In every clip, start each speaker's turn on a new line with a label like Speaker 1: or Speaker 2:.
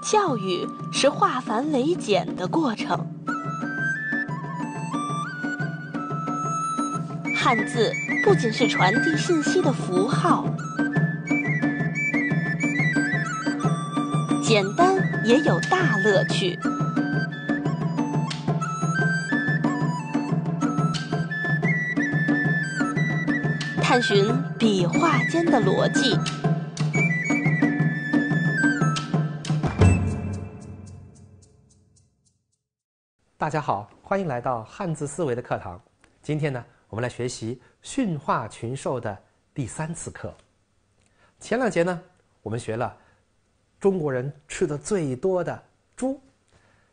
Speaker 1: 教育是化繁为简的过程。汉字不仅是传递信息的符号，简单也有大乐趣。探寻笔画间的逻辑。大家好，欢迎来到汉字思维的课堂。今天呢，我们来学习驯化群兽的第三次课。前两节呢，我们学了中国人吃的最多的猪，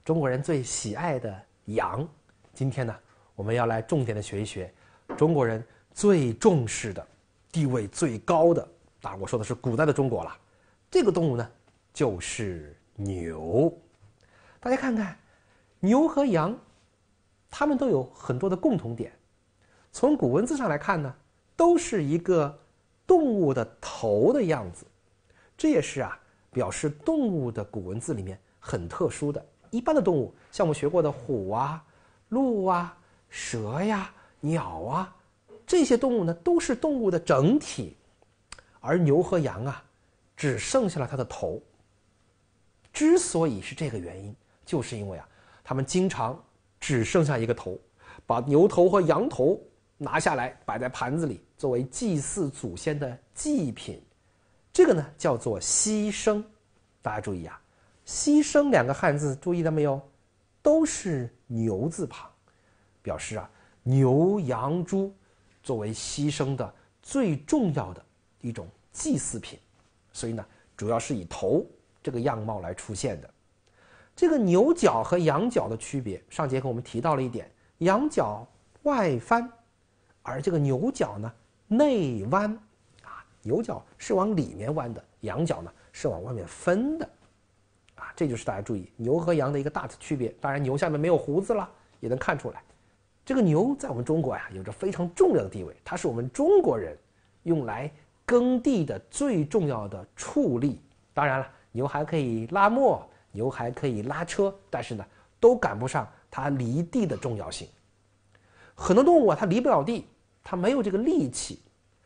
Speaker 1: 中国人最喜爱的羊。今天呢，我们要来重点的学一学中国人最重视的、地位最高的。当然，我说的是古代的中国了。这个动物呢，就是牛。大家看看。牛和羊，它们都有很多的共同点。从古文字上来看呢，都是一个动物的头的样子。这也是啊，表示动物的古文字里面很特殊的。一般的动物，像我们学过的虎啊、鹿啊、蛇呀、鸟啊，这些动物呢，都是动物的整体。而牛和羊啊，只剩下了它的头。之所以是这个原因，就是因为啊。他们经常只剩下一个头，把牛头和羊头拿下来摆在盘子里，作为祭祀祖先的祭品。这个呢叫做牺牲。大家注意啊，牺牲两个汉字，注意了没有？都是牛字旁，表示啊牛、羊、猪作为牺牲的最重要的一种祭祀品。所以呢，主要是以头这个样貌来出现的。这个牛角和羊角的区别，上节课我们提到了一点：羊角外翻，而这个牛角呢内弯，啊，牛角是往里面弯的，羊角呢是往外面分的，啊，这就是大家注意牛和羊的一个大的区别。当然，牛下面没有胡子了，也能看出来。这个牛在我们中国呀，有着非常重要的地位，它是我们中国人用来耕地的最重要的畜力。当然了，牛还可以拉磨。牛还可以拉车，但是呢，都赶不上它犁地的重要性。很多动物啊，它犁不了地，它没有这个力气。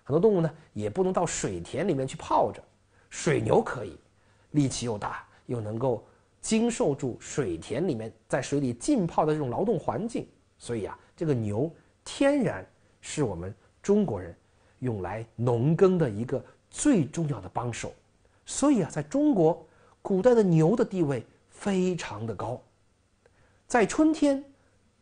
Speaker 1: 很多动物呢，也不能到水田里面去泡着。水牛可以，力气又大，又能够经受住水田里面在水里浸泡的这种劳动环境。所以啊，这个牛天然是我们中国人用来农耕的一个最重要的帮手。所以啊，在中国。古代的牛的地位非常的高，在春天，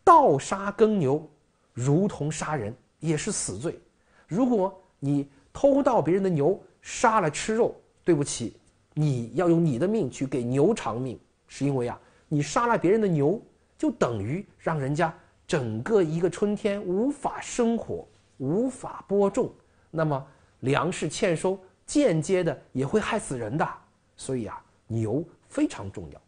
Speaker 1: 盗杀耕牛如同杀人，也是死罪。如果你偷盗别人的牛，杀了吃肉，对不起，你要用你的命去给牛偿命。是因为啊，你杀了别人的牛，就等于让人家整个一个春天无法生活，无法播种，那么粮食欠收，间接的也会害死人的。所以啊。牛非常重要，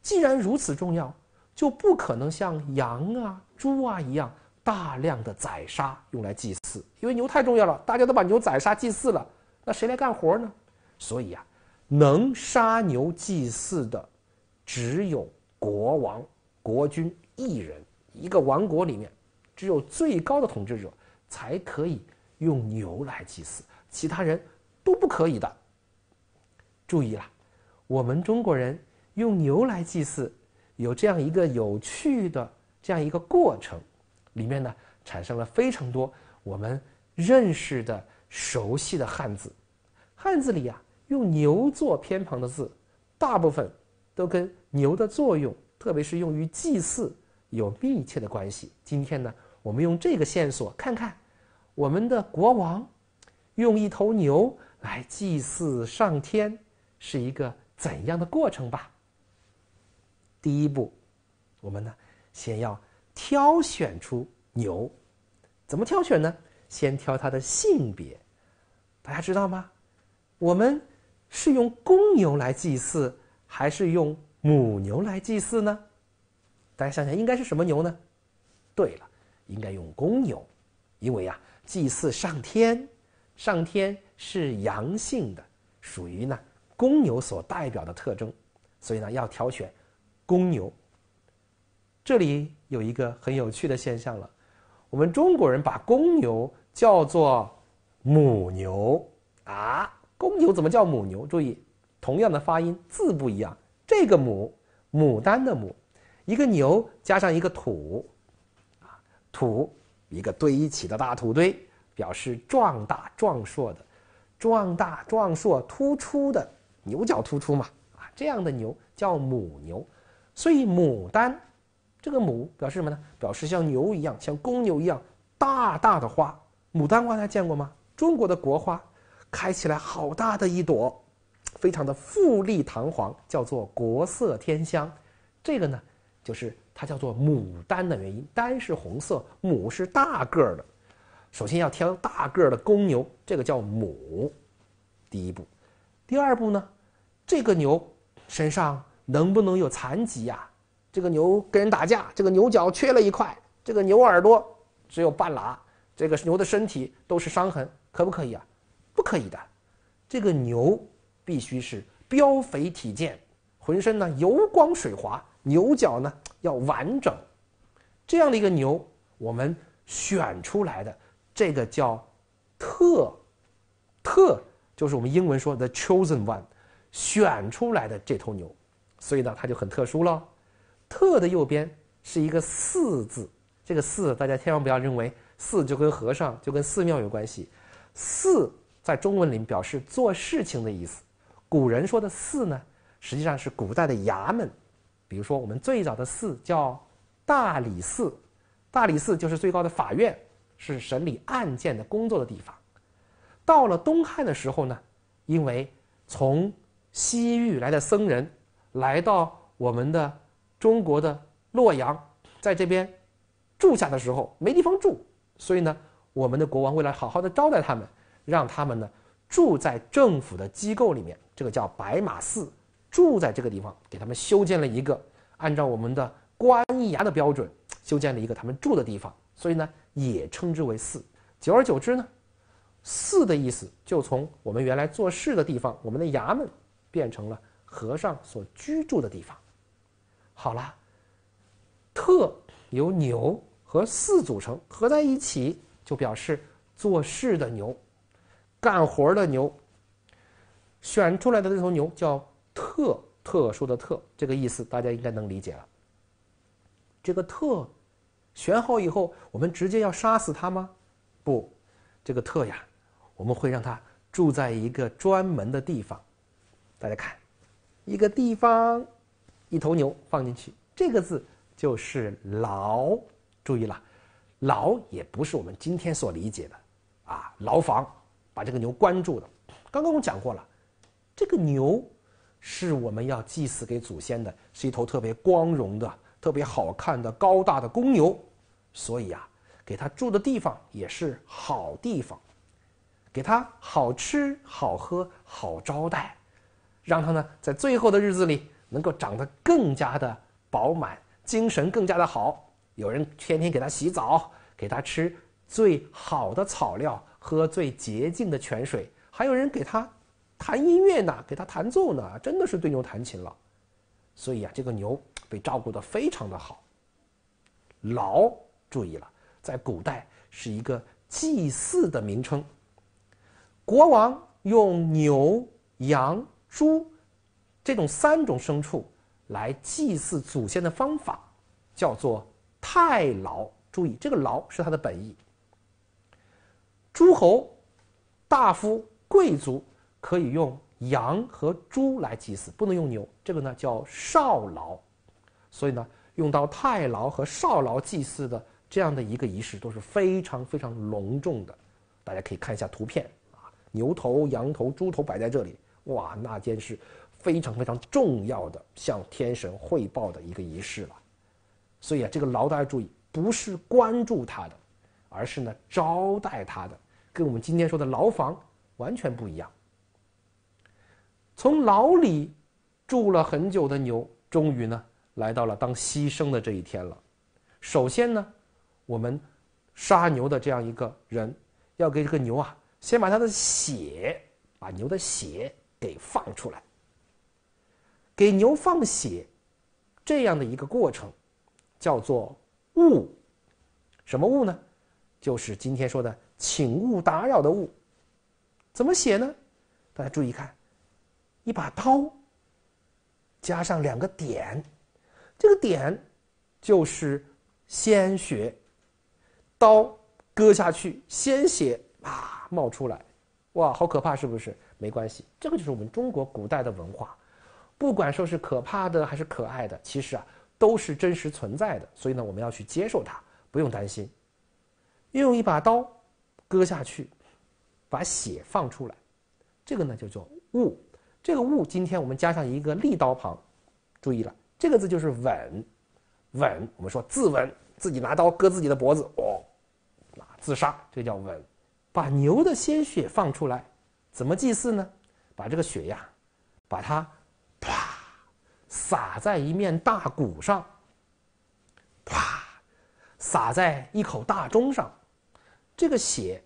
Speaker 1: 既然如此重要，就不可能像羊啊、猪啊一样大量的宰杀用来祭祀，因为牛太重要了，大家都把牛宰杀祭祀了，那谁来干活呢？所以啊，能杀牛祭祀的，只有国王、国君一人，一个王国里面，只有最高的统治者才可以用牛来祭祀，其他人都不可以的。注意了，我们中国人用牛来祭祀，有这样一个有趣的这样一个过程，里面呢产生了非常多我们认识的熟悉的汉字。汉字里啊，用牛做偏旁的字，大部分都跟牛的作用，特别是用于祭祀，有密切的关系。今天呢，我们用这个线索看看，我们的国王用一头牛来祭祀上天，是一个。怎样的过程吧？第一步，我们呢，先要挑选出牛，怎么挑选呢？先挑它的性别，大家知道吗？我们是用公牛来祭祀，还是用母牛来祭祀呢？大家想想，应该是什么牛呢？对了，应该用公牛，因为呀，祭祀上天，上天是阳性的，属于呢。公牛所代表的特征，所以呢要挑选公牛。这里有一个很有趣的现象了，我们中国人把公牛叫做母牛啊，公牛怎么叫母牛？注意，同样的发音字不一样，这个“母”牡丹的“母”，一个牛加上一个“土”啊，土一个堆起的大土堆，表示壮大、壮硕的，壮大、壮硕、突出的。牛角突出嘛，啊，这样的牛叫母牛，所以牡丹，这个“母”表示什么呢？表示像牛一样，像公牛一样大大的花。牡丹花大家见过吗？中国的国花，开起来好大的一朵，非常的富丽堂皇，叫做国色天香。这个呢，就是它叫做牡丹的原因，“丹”是红色，“母”是大个的。首先要挑大个的公牛，这个叫“母”。第一步。第二步呢，这个牛身上能不能有残疾呀？这个牛跟人打架，这个牛角缺了一块，这个牛耳朵只有半拉，这个牛的身体都是伤痕，可不可以啊？不可以的，这个牛必须是膘肥体健，浑身呢油光水滑，牛角呢要完整，这样的一个牛我们选出来的，这个叫特特。就是我们英文说的 chosen one，选出来的这头牛，所以呢，它就很特殊了。特的右边是一个寺字，这个寺大家千万不要认为寺就跟和尚、就跟寺庙有关系。寺在中文里表示做事情的意思。古人说的寺呢，实际上是古代的衙门。比如说我们最早的寺叫大理寺，大理寺就是最高的法院，是审理案件的工作的地方。到了东汉的时候呢，因为从西域来的僧人来到我们的中国的洛阳，在这边住下的时候没地方住，所以呢，我们的国王为了好好的招待他们，让他们呢住在政府的机构里面，这个叫白马寺，住在这个地方，给他们修建了一个按照我们的官衙的标准修建了一个他们住的地方，所以呢也称之为寺，久而久之呢。寺的意思就从我们原来做事的地方，我们的衙门，变成了和尚所居住的地方。好了，特由牛和寺组成，合在一起就表示做事的牛，干活的牛。选出来的这头牛叫特，特殊的特，这个意思大家应该能理解了。这个特选好以后，我们直接要杀死它吗？不，这个特呀。我们会让他住在一个专门的地方。大家看，一个地方，一头牛放进去，这个字就是“牢”。注意了，“牢”也不是我们今天所理解的，啊，牢房，把这个牛关住的。刚刚我们讲过了，这个牛是我们要祭祀给祖先的，是一头特别光荣的、特别好看的、高大的公牛，所以啊，给它住的地方也是好地方。给他好吃好喝好招待，让他呢在最后的日子里能够长得更加的饱满，精神更加的好。有人天天给他洗澡，给他吃最好的草料，喝最洁净的泉水，还有人给他弹音乐呢，给他弹奏呢，真的是对牛弹琴了。所以啊，这个牛被照顾的非常的好。牢，注意了，在古代是一个祭祀的名称。国王用牛、羊、猪这种三种牲畜来祭祀祖先的方法，叫做太牢。注意，这个“牢”是它的本意。诸侯、大夫、贵族可以用羊和猪来祭祀，不能用牛。这个呢叫少牢。所以呢，用到太牢和少牢祭祀的这样的一个仪式都是非常非常隆重的。大家可以看一下图片。牛头、羊头、猪头摆在这里，哇，那件是非常非常重要的向天神汇报的一个仪式了。所以啊，这个牢大家注意，不是关注他的，而是呢招待他的，跟我们今天说的牢房完全不一样。从牢里住了很久的牛，终于呢来到了当牺牲的这一天了。首先呢，我们杀牛的这样一个人要给这个牛啊。先把他的血，把牛的血给放出来，给牛放血，这样的一个过程，叫做“勿”，什么“勿”呢？就是今天说的“请勿打扰”的“勿”。怎么写呢？大家注意看，一把刀，加上两个点，这个点就是鲜血，刀割下去，鲜血啊。冒出来，哇，好可怕，是不是？没关系，这个就是我们中国古代的文化，不管说是可怕的还是可爱的，其实啊都是真实存在的。所以呢，我们要去接受它，不用担心。用一把刀，割下去，把血放出来，这个呢叫做“这个“悟，今天我们加上一个立刀旁，注意了，这个字就是“稳，稳。我们说自刎，自己拿刀割自己的脖子，哦，啊，自杀，这叫稳。把牛的鲜血放出来，怎么祭祀呢？把这个血呀，把它啪洒在一面大鼓上，啪洒在一口大钟上，这个血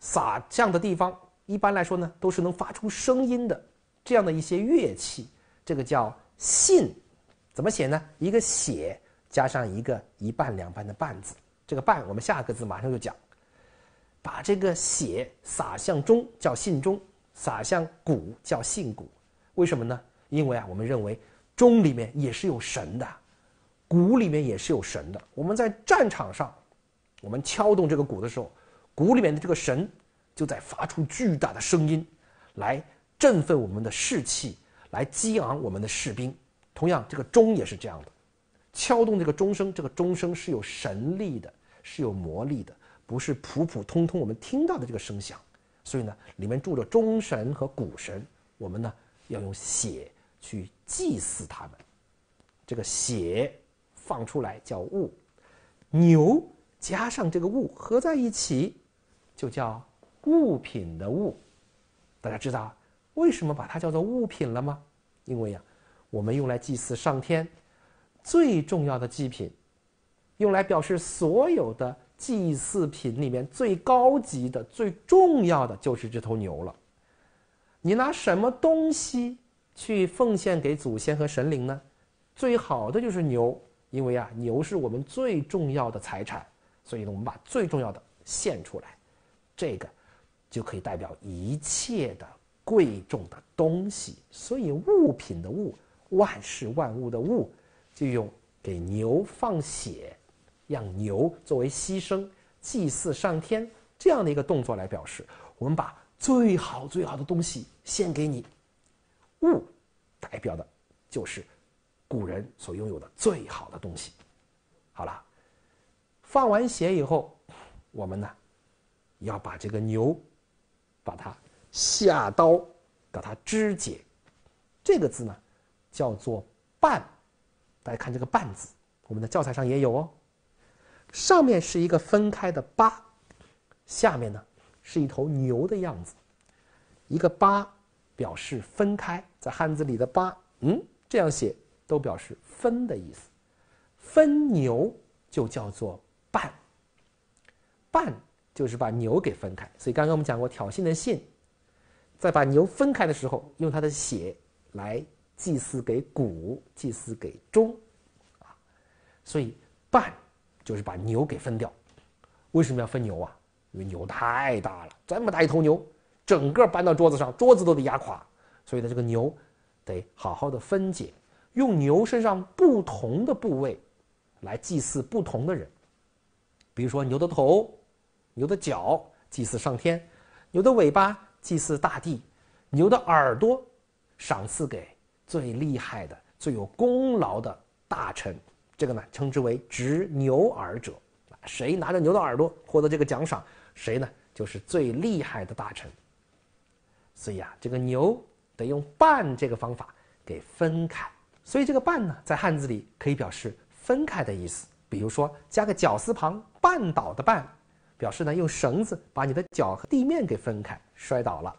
Speaker 1: 洒向的地方，一般来说呢，都是能发出声音的这样的一些乐器。这个叫“信”，怎么写呢？一个“血”加上一个一半两半的“半”字，这个“半”我们下个字马上就讲。把这个血洒向钟叫信钟，洒向鼓叫信鼓，为什么呢？因为啊，我们认为钟里面也是有神的，鼓里面也是有神的。我们在战场上，我们敲动这个鼓的时候，鼓里面的这个神就在发出巨大的声音，来振奋我们的士气，来激昂我们的士兵。同样，这个钟也是这样的，敲动这个钟声，这个钟声是有神力的，是有魔力的。不是普普通通我们听到的这个声响，所以呢，里面住着钟神和鼓神，我们呢要用血去祭祀他们。这个血放出来叫物，牛加上这个物合在一起，就叫物品的物。大家知道为什么把它叫做物品了吗？因为呀，我们用来祭祀上天最重要的祭品，用来表示所有的。祭祀品里面最高级的、最重要的就是这头牛了。你拿什么东西去奉献给祖先和神灵呢？最好的就是牛，因为啊，牛是我们最重要的财产，所以呢，我们把最重要的献出来，这个就可以代表一切的贵重的东西。所以物品的物，万事万物的物，就用给牛放血。养牛作为牺牲祭祀上天这样的一个动作来表示，我们把最好最好的东西献给你。物，代表的，就是古人所拥有的最好的东西。好了，放完血以后，我们呢，要把这个牛，把它下刀，把它肢解。这个字呢，叫做“半”，大家看这个“半”字，我们的教材上也有哦。上面是一个分开的八，下面呢是一头牛的样子，一个八表示分开，在汉字里的八，嗯，这样写都表示分的意思，分牛就叫做半，半就是把牛给分开。所以刚刚我们讲过，挑衅的衅，在把牛分开的时候，用它的血来祭祀给鼓，祭祀给钟，啊，所以半。就是把牛给分掉，为什么要分牛啊？因为牛太大了，这么大一头牛，整个搬到桌子上，桌子都得压垮。所以呢，这个牛得好好的分解，用牛身上不同的部位来祭祀不同的人。比如说，牛的头、牛的脚祭祀上天，牛的尾巴祭祀大地，牛的耳朵赏赐给最厉害的、最有功劳的大臣。这个呢，称之为执牛耳者，谁拿着牛的耳朵获得这个奖赏，谁呢就是最厉害的大臣。所以啊，这个牛得用“绊”这个方法给分开。所以这个“绊”呢，在汉字里可以表示分开的意思。比如说，加个绞丝旁“绊倒”的“绊”，表示呢用绳子把你的脚和地面给分开，摔倒了；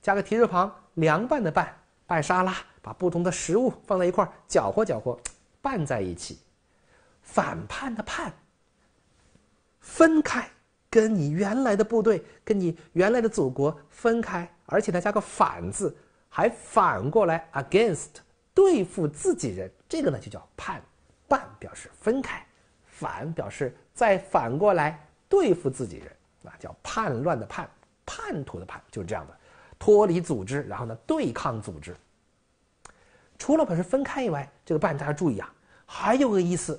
Speaker 1: 加个提手旁“凉拌”的“拌”，拌沙拉，把不同的食物放在一块搅和搅和。伴在一起，反叛的叛。分开，跟你原来的部队、跟你原来的祖国分开，而且呢加个反字，还反过来 against 对付自己人，这个呢就叫叛，伴表示分开，反表示再反过来对付自己人，啊叫叛乱的叛，叛徒的叛就是这样的，脱离组织，然后呢对抗组织。除了表示分开以外，这个“半”大家注意啊，还有个意思，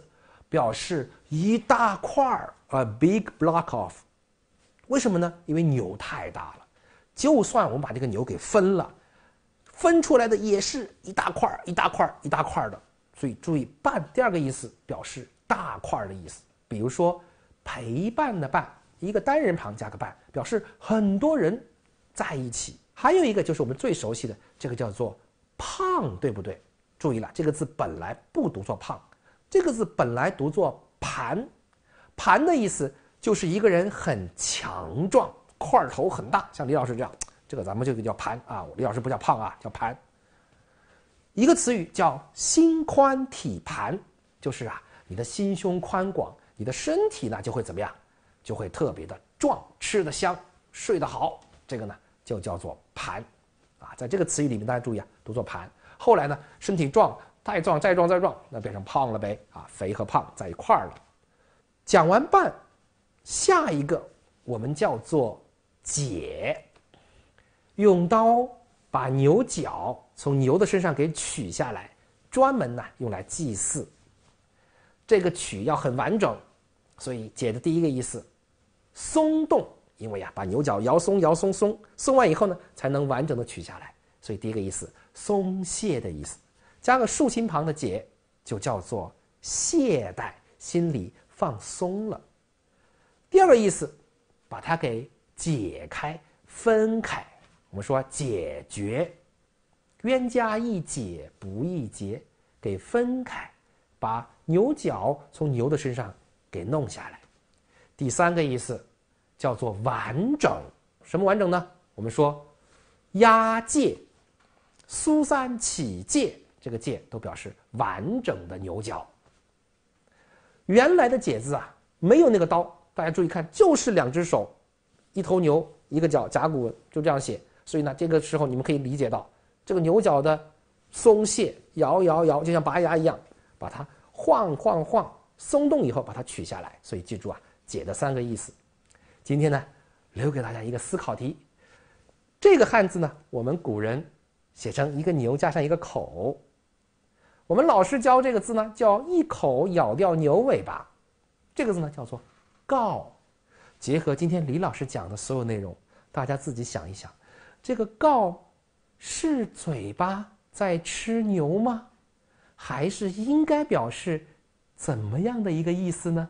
Speaker 1: 表示一大块儿，a big block of。为什么呢？因为牛太大了，就算我们把这个牛给分了，分出来的也是一大块儿、一大块儿、一大块儿的。所以注意“半”第二个意思表示大块儿的意思。比如说，陪伴的“伴”，一个单人旁加个“伴，表示很多人在一起。还有一个就是我们最熟悉的这个叫做。胖对不对？注意了，这个字本来不读作胖，这个字本来读作盘。盘的意思就是一个人很强壮，块头很大，像李老师这样。这个咱们就叫盘啊，李老师不叫胖啊，叫盘。一个词语叫心宽体盘，就是啊，你的心胸宽广，你的身体呢就会怎么样？就会特别的壮，吃得香，睡得好。这个呢就叫做盘。啊，在这个词语里面，大家注意啊，读作“盘”。后来呢，身体壮，再壮，再壮，再壮，那变成胖了呗啊，肥和胖在一块儿了。讲完“半”，下一个我们叫做“解”，用刀把牛角从牛的身上给取下来，专门呢用来祭祀。这个取要很完整，所以“解”的第一个意思，松动。因为呀，把牛角摇松、摇松、松松完以后呢，才能完整的取下来。所以第一个意思，松懈的意思，加个竖心旁的解，就叫做懈怠，心里放松了。第二个意思，把它给解开、分开。我们说解决，冤家易解不易结，给分开，把牛角从牛的身上给弄下来。第三个意思。叫做完整，什么完整呢？我们说，押解，苏三起解，这个“解都表示完整的牛角。原来的“解”字啊，没有那个刀，大家注意看，就是两只手，一头牛，一个角，甲骨文就这样写。所以呢，这个时候你们可以理解到，这个牛角的松懈，摇摇摇，就像拔牙一样，把它晃晃晃，松动以后把它取下来。所以记住啊，“解”的三个意思。今天呢，留给大家一个思考题。这个汉字呢，我们古人写成一个牛加上一个口。我们老师教这个字呢，叫“一口咬掉牛尾巴”。这个字呢，叫做“告”。结合今天李老师讲的所有内容，大家自己想一想：这个“告”是嘴巴在吃牛吗？还是应该表示怎么样的一个意思呢？